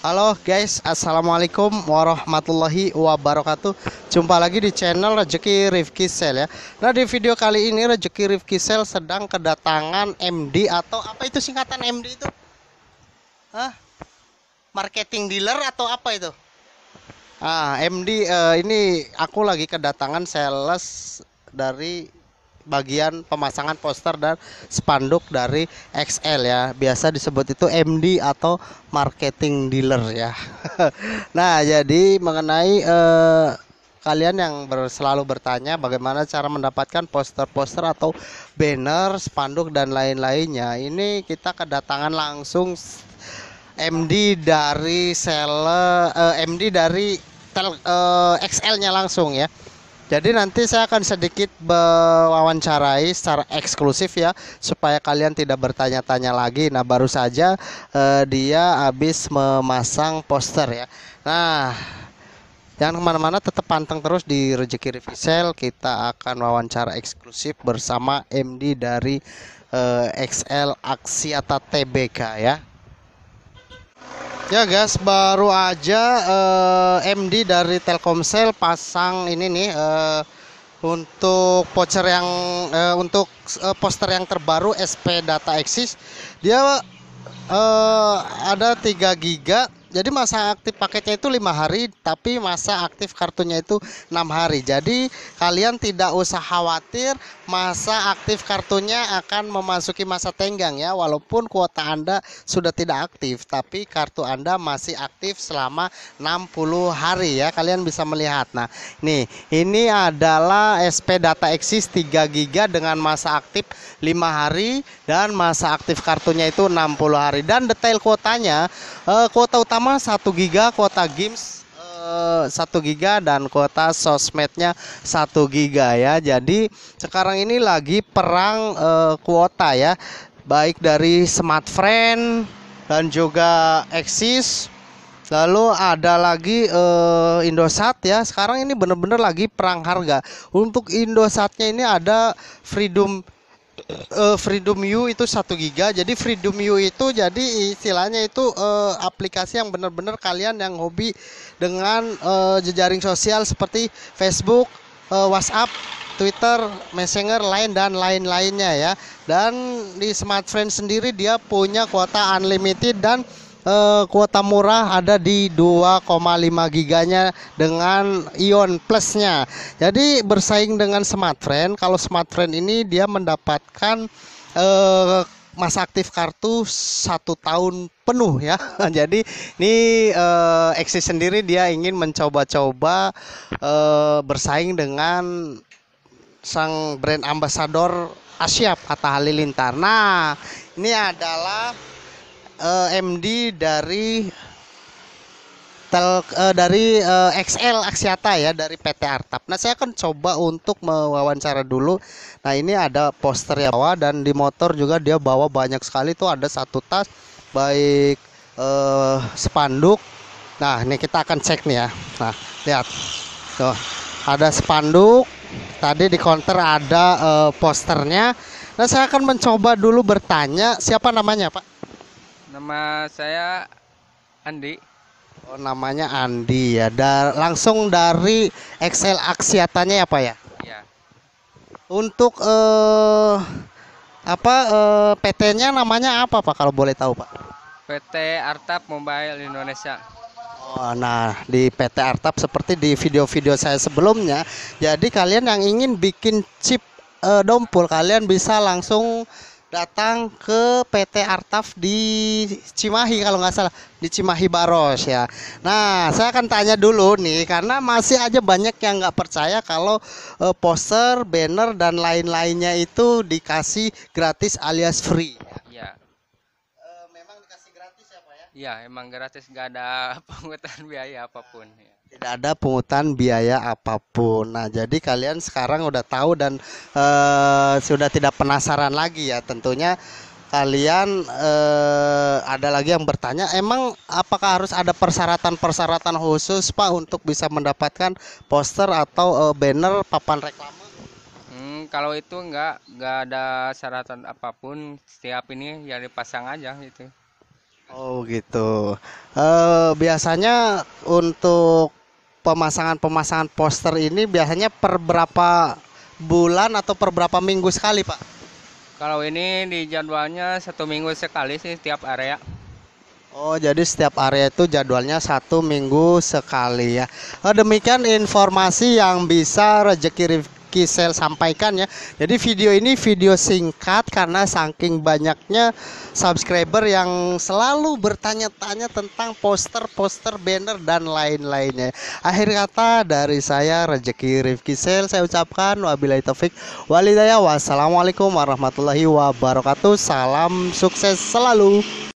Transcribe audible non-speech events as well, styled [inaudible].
Halo guys, assalamualaikum warahmatullahi wabarakatuh. Jumpa lagi di channel Rezeki Rifki Sel ya. Nah di video kali ini Rezeki Rifki Sel sedang kedatangan MD atau apa itu singkatan MD itu? Hah? Marketing dealer atau apa itu? Ah MD uh, eh, ini aku lagi kedatangan sales dari bagian pemasangan poster dan spanduk dari XL ya. Biasa disebut itu MD atau marketing dealer ya. [laughs] nah, jadi mengenai eh, kalian yang selalu bertanya bagaimana cara mendapatkan poster-poster atau banner, spanduk dan lain-lainnya. Ini kita kedatangan langsung MD dari seller eh, MD dari tel, eh, XL-nya langsung ya jadi nanti saya akan sedikit mewawancarai secara eksklusif ya supaya kalian tidak bertanya-tanya lagi. Nah, baru saja eh, dia habis memasang poster ya. Nah, jangan kemana-mana tetap panteng terus di Rejeki Revisel kita akan wawancara eksklusif bersama MD dari eh, XL Aksiata TBK ya. Ya guys, baru aja eh, MD dari Telkomsel pasang ini nih eh, untuk voucher yang eh, untuk eh, poster yang terbaru SP Data Axis. Dia eh, ada 3 giga jadi masa aktif paketnya itu lima hari tapi masa aktif kartunya itu enam hari jadi kalian tidak usah khawatir masa aktif kartunya akan memasuki masa tenggang ya walaupun kuota anda sudah tidak aktif tapi kartu anda masih aktif selama 60 hari ya kalian bisa melihat nah nih ini adalah SP data eksis 3 giga dengan masa aktif lima hari dan masa aktif kartunya itu 60 hari dan detail kuotanya eh, kuota utama pertama 1 giga kuota games eh, satu giga dan kuota sosmednya satu giga ya. Jadi sekarang ini lagi perang e, kuota ya, baik dari Smartfren dan juga eksis Lalu ada lagi e, Indosat ya. Sekarang ini benar-benar lagi perang harga. Untuk Indosatnya ini ada Freedom uh, Freedom U itu satu giga. Jadi Freedom U itu jadi istilahnya itu uh, aplikasi yang benar-benar kalian yang hobi dengan uh, jejaring sosial seperti Facebook, uh, WhatsApp, Twitter, Messenger, lain dan lain-lainnya ya. Dan di Smartfren sendiri dia punya kuota unlimited dan uh, kuota murah ada di 2,5 giganya dengan Ion Plusnya. Jadi bersaing dengan Smartfren. Kalau Smartfren ini dia mendapatkan uh, masa aktif kartu satu tahun penuh ya. [laughs] Jadi ini uh, eh, Exis sendiri dia ingin mencoba-coba uh, bersaing dengan sang brand ambassador Asia Atta Halilintar. Nah, ini adalah uh, eh, MD dari tel uh, dari uh, eh, XL Aksiata ya dari PT Artap. Nah, saya akan coba untuk mewawancara dulu. Nah, ini ada poster ya bawa dan di motor juga dia bawa banyak sekali tuh ada satu tas baik uh, spanduk. Nah, ini kita akan cek nih ya. Nah, lihat. Tuh, ada spanduk. Tadi di konter ada uh, posternya. Nah, saya akan mencoba dulu bertanya siapa namanya, Pak? Nama saya Andi. Oh, namanya Andi ya. Dar langsung dari Excel Aksiatanya ya, Pak ya? Iya. Untuk eh apa eh, PT-nya namanya apa, Pak kalau boleh tahu, Pak? PT Artap Mobile Indonesia. Oh, nah di PT Artap seperti di video-video saya sebelumnya, jadi kalian yang ingin bikin chip uh, dompul kalian bisa langsung datang ke PT Artaf di Cimahi kalau nggak salah di Cimahi Baros ya. Nah saya akan tanya dulu nih karena masih aja banyak yang nggak percaya kalau uh, poster, banner dan lain-lainnya itu dikasih gratis alias free emang dikasih gratis ya Pak ya? Iya, emang gratis gak ada [laughs] pungutan biaya apapun. Nah, iya. tidak ada pungutan biaya apapun. Nah, jadi kalian sekarang udah tahu dan uh, sudah tidak penasaran lagi ya tentunya kalian eh, ada lagi yang bertanya emang apakah harus ada persyaratan-persyaratan khusus Pak untuk bisa mendapatkan poster atau eh, banner papan reklama kalau itu enggak enggak ada syaratan apapun setiap ini ya dipasang aja gitu oh gitu uh, biasanya untuk pemasangan-pemasangan poster ini biasanya per berapa bulan atau per berapa minggu sekali pak kalau ini di jadwalnya satu minggu sekali sih setiap area Oh, jadi setiap area itu jadwalnya satu minggu sekali ya. Eh, demikian informasi yang bisa Rezeki Kisel sampaikan ya. Jadi video ini video singkat karena saking banyaknya subscriber yang selalu bertanya-tanya tentang poster-poster banner dan lain-lainnya. Akhir kata dari saya Rezeki Rifki Sel saya ucapkan wabillahi taufik walhidayah. Wassalamualaikum warahmatullahi wabarakatuh. Salam sukses selalu.